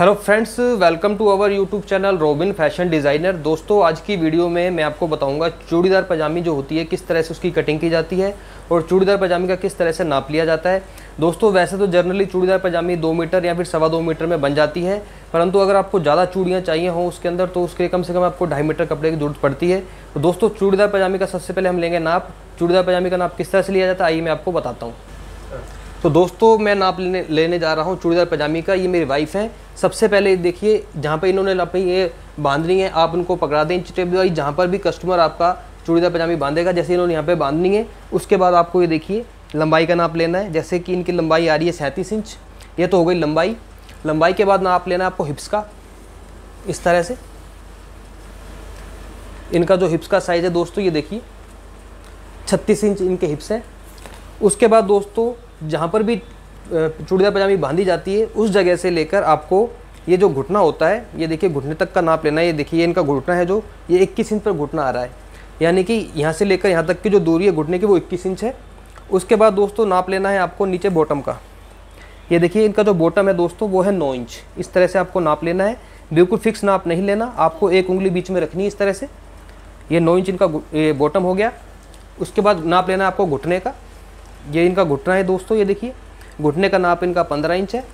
hello friends welcome to our YouTube channel Robin fashion designer दोस्तों आज की video में मैं आपको बताऊंगा चूड़ीदार पजामी जो होती है किस तरह से उसकी कटिंग की जाती है और चूड़ीदार पजामी का किस तरह से नाप लिया जाता है दोस्तों वैसे तो जनरली चूड़ीदार पजामी दो मीटर या फिर सवा दो मीटर में बन जाती है परंतु अगर आपको ज़्यादा चूड़ियाँ चाहिए हों उसके अंदर तो उसके कम से कम आपको ढाई मीटर कपड़े की जरूरत पड़ती है तो दोस्तों चूड़ीदार पजामी का सबसे पहले हम लेंगे नाप चूड़ीदार पजामी का नाप किस तरह से लिया जाता है आइए मैं आपको बताता हूँ तो दोस्तों मैं नाप लेने लेने जा रहा हूँ चूड़ीदार पजामी का ये मेरी वाइफ है सबसे पहले देखिए जहाँ पर इन्होंने अपनी ये बांधनी है आप उनको पकड़ा दें इंच टेप जहाँ पर भी कस्टमर आपका चूड़ीदार पजामी बांधेगा जैसे इन्होंने यहाँ पर बांधनी है उसके बाद आपको ये देखिए लंबाई का नाप लेना है जैसे कि इनकी लंबाई आ रही है सैंतीस इंच ये तो हो गई लंबाई लंबाई के बाद नाप लेना है आपको हिप्स का इस तरह से इनका जो हिप्स का साइज़ है दोस्तों ये देखिए छत्तीस इंच इनके हिप्स हैं उसके बाद दोस्तों जहाँ पर भी चूड़ीदार पजामी बांधी जाती है उस जगह से लेकर आपको ये जो घुटना होता है ये देखिए घुटने तक का नाप लेना है ये देखिए इनका घुटना है जो ये इक्कीस इंच पर घुटना आ रहा है यानी कि यहाँ से लेकर यहाँ तक की जो दूरी है घुटने की वो इक्कीस इंच है उसके बाद दोस्तों नाप लेना है आपको नीचे बॉटम का ये देखिए इनका जो बॉटम है दोस्तों वो है नौ इंच इस तरह से आपको नाप लेना है बिल्कुल फिक्स नाप नहीं लेना आपको एक उंगली बीच में रखनी है इस तरह से ये नौ इंच इनका ये बॉटम हो गया उसके बाद नाप लेना है आपको घुटने का ये इनका घुटना है दोस्तों ये देखिए घुटने का नाप इनका पंद्रह इंच है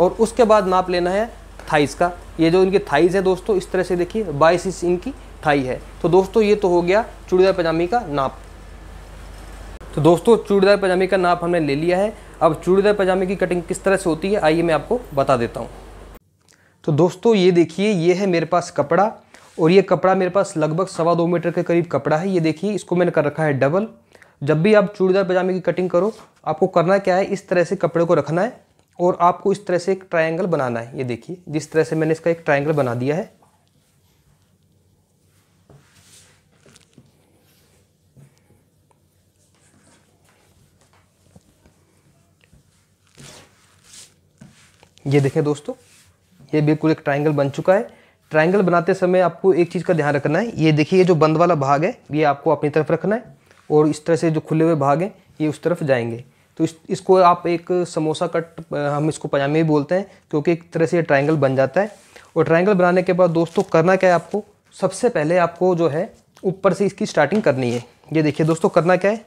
और उसके बाद नाप लेना है थाइस का ये जो इनकी थाइस है दोस्तों इस तरह से देखिए बाईस इंच इनकी थाई है तो दोस्तों ये तो हो गया चूड़ीदार पजामी का नाप तो दोस्तों चूड़ीदार पजामे का नाप हमने ले लिया है अब चूड़ीदार पजामे की कटिंग किस तरह से होती है आइए मैं आपको बता देता हूँ तो दोस्तों ये देखिए ये है मेरे पास कपड़ा और ये कपड़ा मेरे पास लगभग सवा दो मीटर के करीब कपड़ा है ये देखिए इसको मैंने कर रखा है डबल जब भी आप चूड़ीदार पजामे की कटिंग करो आपको करना क्या है इस तरह से कपड़े को रखना है और आपको इस तरह से एक ट्रायंगल बनाना है ये देखिए जिस तरह से मैंने इसका एक ट्रायंगल बना दिया है ये देखें दोस्तों ये बिल्कुल एक ट्रायंगल बन चुका है ट्रायंगल बनाते समय आपको एक चीज़ का ध्यान रखना है ये देखिए ये जो बंद वाला भाग है ये आपको अपनी तरफ रखना है और इस तरह से जो खुले हुए भाग हैं ये उस तरफ जाएंगे तो इस इसको आप एक समोसा कट हम इसको पजामे भी बोलते हैं क्योंकि एक तरह से ये ट्राइंगल बन जाता है और ट्राइंगल बनाने के बाद दोस्तों करना क्या है आपको सबसे पहले आपको जो है ऊपर से इसकी स्टार्टिंग करनी है ये देखिए दोस्तों करना क्या है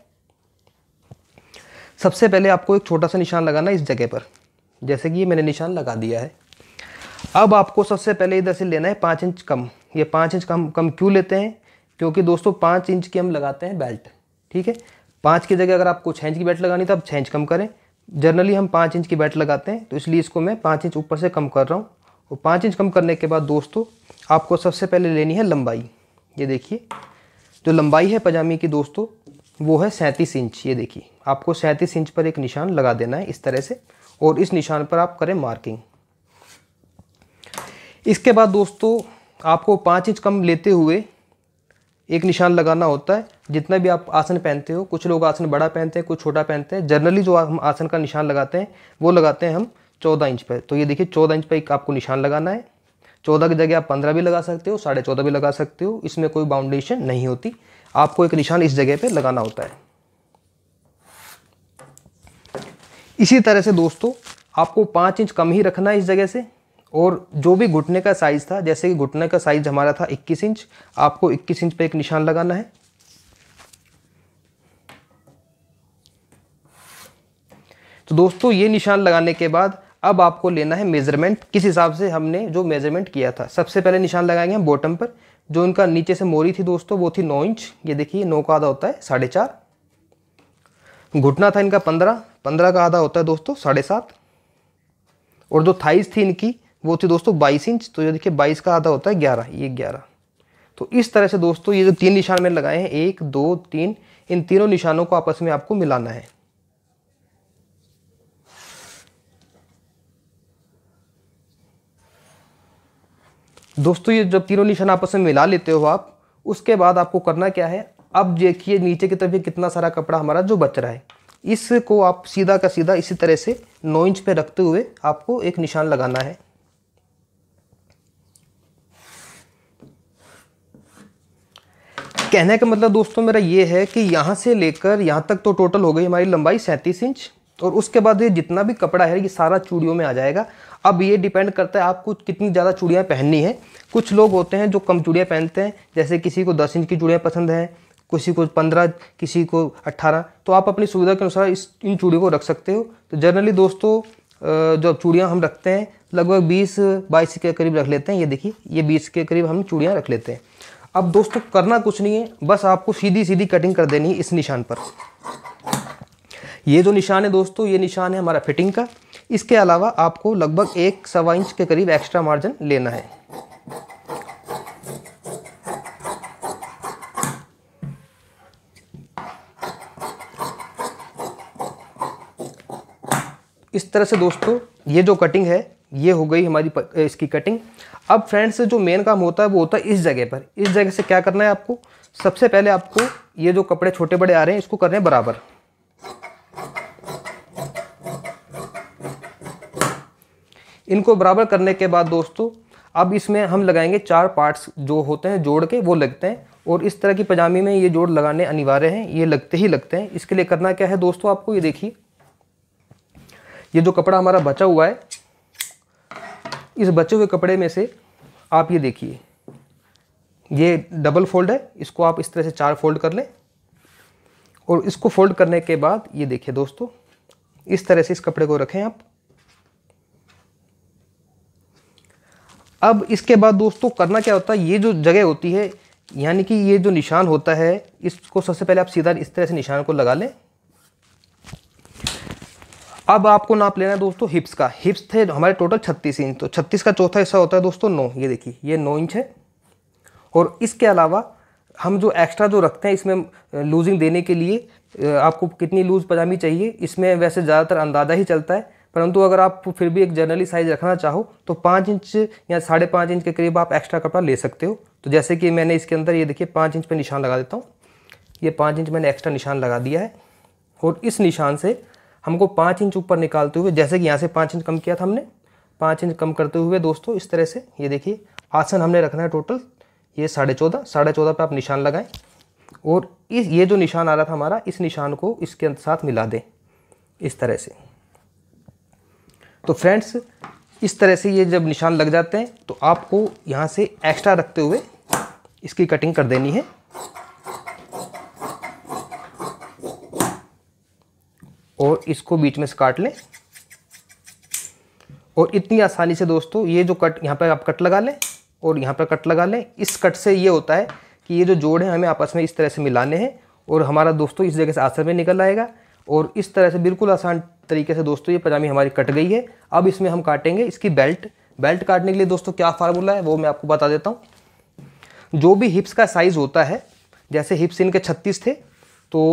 सबसे पहले आपको एक छोटा सा निशान लगाना इस जगह पर जैसे कि ये मैंने निशान लगा दिया है अब आपको सबसे पहले इधर से लेना है पाँच इंच कम ये पाँच इंच कम कम क्यों लेते हैं क्योंकि दोस्तों पाँच इंच की हम लगाते हैं बेल्ट ठीक है पाँच की जगह अगर आपको छः इंच की बैट लगानी तो आप छः इंच कम करें जनरली हम पाँच इंच की बैट लगाते हैं तो इसलिए इसको मैं पाँच इंच ऊपर से कम कर रहा हूँ और पाँच इंच कम करने के बाद दोस्तों आपको सबसे पहले लेनी है लंबाई ये देखिए जो लंबाई है पजामे की दोस्तों वो है सैंतीस इंच ये देखिए आपको सैंतीस इंच पर एक निशान लगा देना है इस तरह से और इस निशान पर आप करें मार्किंग इसके बाद दोस्तों आपको पाँच इंच कम लेते हुए एक निशान लगाना होता है जितना भी आप आसन पहनते हो कुछ लोग आसन बड़ा पहनते हैं कुछ छोटा पहनते हैं जनरली जो हम आसन का निशान लगाते हैं वो लगाते हैं हम चौदह इंच पर तो ये देखिए चौदह इंच पर एक आपको निशान लगाना है चौदह की जगह आप पंद्रह भी लगा सकते हो साढ़े चौदह भी लगा सकते हो इसमें कोई बाउंडेशन नहीं होती आपको एक निशान इस जगह पे लगाना होता है इसी तरह से दोस्तों आपको पाँच इंच कम ही रखना है इस जगह से और जो भी घुटने का साइज़ था जैसे कि घुटने का साइज़ हमारा था इक्कीस इंच आपको इक्कीस इंच पे एक निशान लगाना है तो दोस्तों ये निशान लगाने के बाद अब आपको लेना है मेजरमेंट किस हिसाब से हमने जो मेजरमेंट किया था सबसे पहले निशान लगाएंगे हम बॉटम पर जो उनका नीचे से मोरी थी दोस्तों वो थी नौ इंच ये देखिए नौ का आधा होता है साढ़े चार घुटना था इनका पंद्रह पंद्रह का आधा होता है दोस्तों साढ़े सात और जो थाइस थी इनकी वो थी दोस्तों बाईस इंच तो ये देखिए बाईस का आधा होता है ग्यारह ये ग्यारह तो इस तरह से दोस्तों ये जो तीन निशान मैंने लगाए हैं एक दो तीन इन तीनों निशानों को आपस में आपको मिलाना है दोस्तों ये जब तीनों निशान आपस में मिला लेते हो आप उसके बाद आपको करना क्या है अब देखिए नीचे की तरफ कितना सारा कपड़ा हमारा जो बच रहा है इसको आप सीधा का सीधा इसी तरह से नौ इंच पे रखते हुए आपको एक निशान लगाना है कहने का मतलब दोस्तों मेरा ये है कि यहाँ से लेकर यहाँ तक तो टोटल हो गई हमारी लंबाई सैंतीस इंच और उसके बाद ये जितना भी कपड़ा है ये सारा चूड़ियों में आ जाएगा अब ये डिपेंड करता है आपको कितनी ज़्यादा चूड़ियाँ पहननी है कुछ लोग होते हैं जो कम चूड़ियाँ पहनते हैं जैसे किसी को दस इंच की चूड़ियाँ पसंद हैं किसी को पंद्रह किसी को अट्ठारह तो आप अपनी सुविधा के अनुसार इस इन चूड़ियों को रख सकते हो तो जनरली दोस्तों जो चूड़ियाँ हम रखते हैं लगभग बीस बाईस के करीब रख लेते हैं ये देखिए ये बीस के करीब हम चूड़ियाँ रख लेते हैं अब दोस्तों करना कुछ नहीं है बस आपको सीधी सीधी कटिंग कर देनी है इस निशान पर ये जो निशान है दोस्तों ये निशान है हमारा फिटिंग का इसके अलावा आपको लगभग एक सवा इंच के करीब एक्स्ट्रा मार्जिन लेना है इस तरह से दोस्तों ये जो कटिंग है ये हो गई हमारी इसकी कटिंग अब फ्रेंड्स जो मेन काम होता है वो होता है इस जगह पर इस जगह से क्या करना है आपको सबसे पहले आपको ये जो कपड़े छोटे बड़े आ रहे हैं इसको करने बराबर इनको बराबर करने के बाद दोस्तों अब इसमें हम लगाएंगे चार पार्ट्स जो होते हैं जोड़ के वो लगते हैं और इस तरह की पजामी में ये जोड़ लगाने अनिवार्य हैं ये लगते ही लगते हैं इसके लिए करना क्या है दोस्तों आपको ये देखिए ये जो कपड़ा हमारा बचा हुआ है इस बचे हुए कपड़े में से आप ये देखिए ये डबल फोल्ड है इसको आप इस तरह से चार फोल्ड कर लें और इसको फोल्ड करने के बाद ये देखिए दोस्तों इस तरह से इस कपड़े को रखें आप अब इसके बाद दोस्तों करना क्या होता है ये जो जगह होती है यानी कि ये जो निशान होता है इसको सबसे पहले आप सीधा इस तरह से निशान को लगा लें अब आपको नाप लेना है दोस्तों हिप्स का हिप्स थे हमारे टोटल 36 इंच तो 36 का चौथा हिस्सा होता है दोस्तों 9 ये देखिए ये 9 इंच है और इसके अलावा हम जो एक्स्ट्रा जो रखते हैं इसमें लूजिंग देने के लिए आपको कितनी लूज़ पजामी चाहिए इसमें वैसे ज़्यादातर अंदाज़ा ही चलता है परंतु अगर आप फिर भी एक जर्नली साइज़ रखना चाहो तो पाँच इंच या साढ़े पाँच इंच के करीब आप एक्स्ट्रा कपड़ा ले सकते हो तो जैसे कि मैंने इसके अंदर ये देखिए पाँच इंच पे निशान लगा देता हूँ ये पाँच इंच मैंने एक्स्ट्रा निशान लगा दिया है और इस निशान से हमको पाँच इंच ऊपर निकालते हुए जैसे कि यहाँ से पाँच इंच कम किया था हमने पाँच इंच कम करते हुए दोस्तों इस तरह से ये देखिए आसन हमने रखना है टोटल ये साढ़े चौदह साढ़े चौदह पर आप निशान लगाएँ और इस ये जो निशान आ रहा था हमारा इस निशान को इसके साथ मिला दें इस तरह से तो फ्रेंड्स इस तरह से ये जब निशान लग जाते हैं तो आपको यहाँ से एक्स्ट्रा रखते हुए इसकी कटिंग कर देनी है और इसको बीच में से काट लें और इतनी आसानी से दोस्तों ये जो कट यहाँ पर आप कट लगा लें और यहाँ पर कट लगा लें इस कट से ये होता है कि ये जो जोड़ है हमें आपस में इस तरह से मिलाने हैं और हमारा दोस्तों इस जगह से आसर में निकल आएगा और इस तरह से बिल्कुल आसान तरीके से दोस्तों ये पजामी हमारी कट गई है अब इसमें हम काटेंगे इसकी बेल्ट बेल्ट काटने के लिए दोस्तों क्या फार्मूला है वो मैं आपको बता देता हूँ जो भी हिप्स का साइज़ होता है जैसे हिप्स इनके छत्तीस थे तो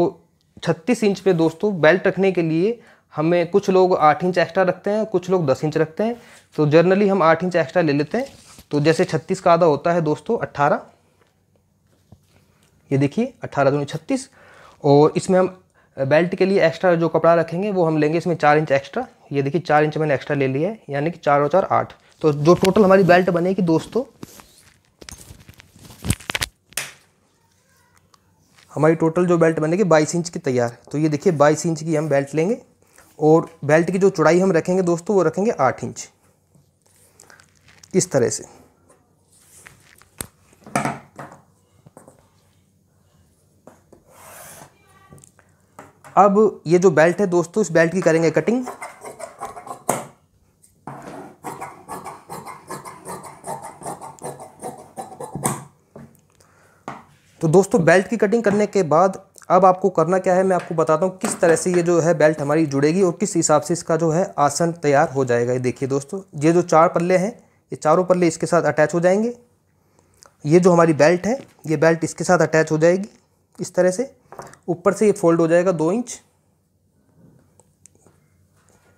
छत्तीस इंच पे दोस्तों बेल्ट रखने के लिए हमें कुछ लोग आठ इंच एक्स्ट्रा रखते हैं कुछ लोग दस इंच रखते हैं तो जर्नली हम आठ इंच एक्स्ट्रा ले लेते हैं तो जैसे छत्तीस का आधा होता है दोस्तों अट्ठारह ये देखिए अट्ठारह दोनों छत्तीस और इसमें हम बेल्ट के लिए एक्स्ट्रा जो कपड़ा रखेंगे वो हम लेंगे इसमें चार इंच एक्स्ट्रा ये देखिए चार इंच मैंने एक्स्ट्रा ले लिया है यानी कि चार और चार आठ तो जो टोटल हमारी बेल्ट बनेगी दोस्तों हमारी टोटल जो बेल्ट बनेगी बाईस इंच की तैयार तो ये देखिए बाईस इंच की हम बेल्ट लेंगे और बेल्ट की जो चौड़ाई हम रखेंगे दोस्तों वो रखेंगे आठ इंच इस तरह से अब ये जो बेल्ट है दोस्तों इस बेल्ट की करेंगे कटिंग तो दोस्तों बेल्ट की कटिंग करने के बाद अब आपको करना क्या है मैं आपको बताता हूँ किस तरह से ये जो है बेल्ट हमारी जुड़ेगी और किस हिसाब से इसका जो है आसन तैयार हो जाएगा ये देखिए दोस्तों ये जो चार पल्ले हैं ये चारों पल्ले इसके साथ अटैच हो जाएंगे ये जो हमारी बेल्ट है ये बेल्ट इसके साथ अटैच हो जाएगी इस तरह से ऊपर से ये फोल्ड हो जाएगा दो इंच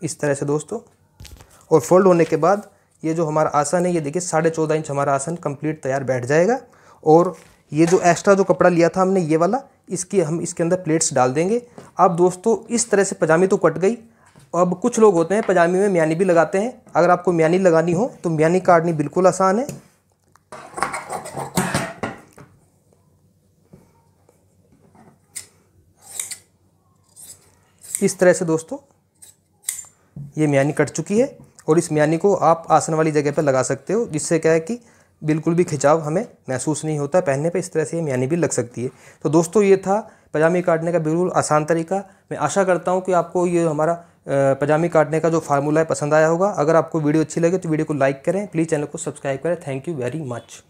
इस तरह से दोस्तों और फोल्ड होने के बाद ये जो हमारा आसन है ये देखिए साढ़े चौदह इंच हमारा आसन कंप्लीट तैयार बैठ जाएगा और ये जो एक्स्ट्रा जो कपड़ा लिया था हमने ये वाला इसकी हम इसके अंदर प्लेट्स डाल देंगे अब दोस्तों इस तरह से पजामी तो कट गई अब कुछ लोग होते हैं पजामी में म्यानी भी लगाते हैं अगर आपको म्यानी लगानी हो तो म्यानी काटनी बिल्कुल आसान है इस तरह से दोस्तों ये म्यानी कट चुकी है और इस म्यानी को आप आसन वाली जगह पर लगा सकते हो जिससे क्या है कि बिल्कुल भी खिंचाव हमें महसूस नहीं होता पहनने पर इस तरह से ये म्यानी भी लग सकती है तो दोस्तों ये था पजामी काटने का बिल्कुल आसान तरीका मैं आशा करता हूँ कि आपको ये हमारा पजामी काटने का जो फार्मूला है पसंद आया होगा अगर आपको वीडियो अच्छी लगे तो वीडियो को लाइक करें प्लीज़ चैनल को सब्सक्राइब करें थैंक यू वेरी मच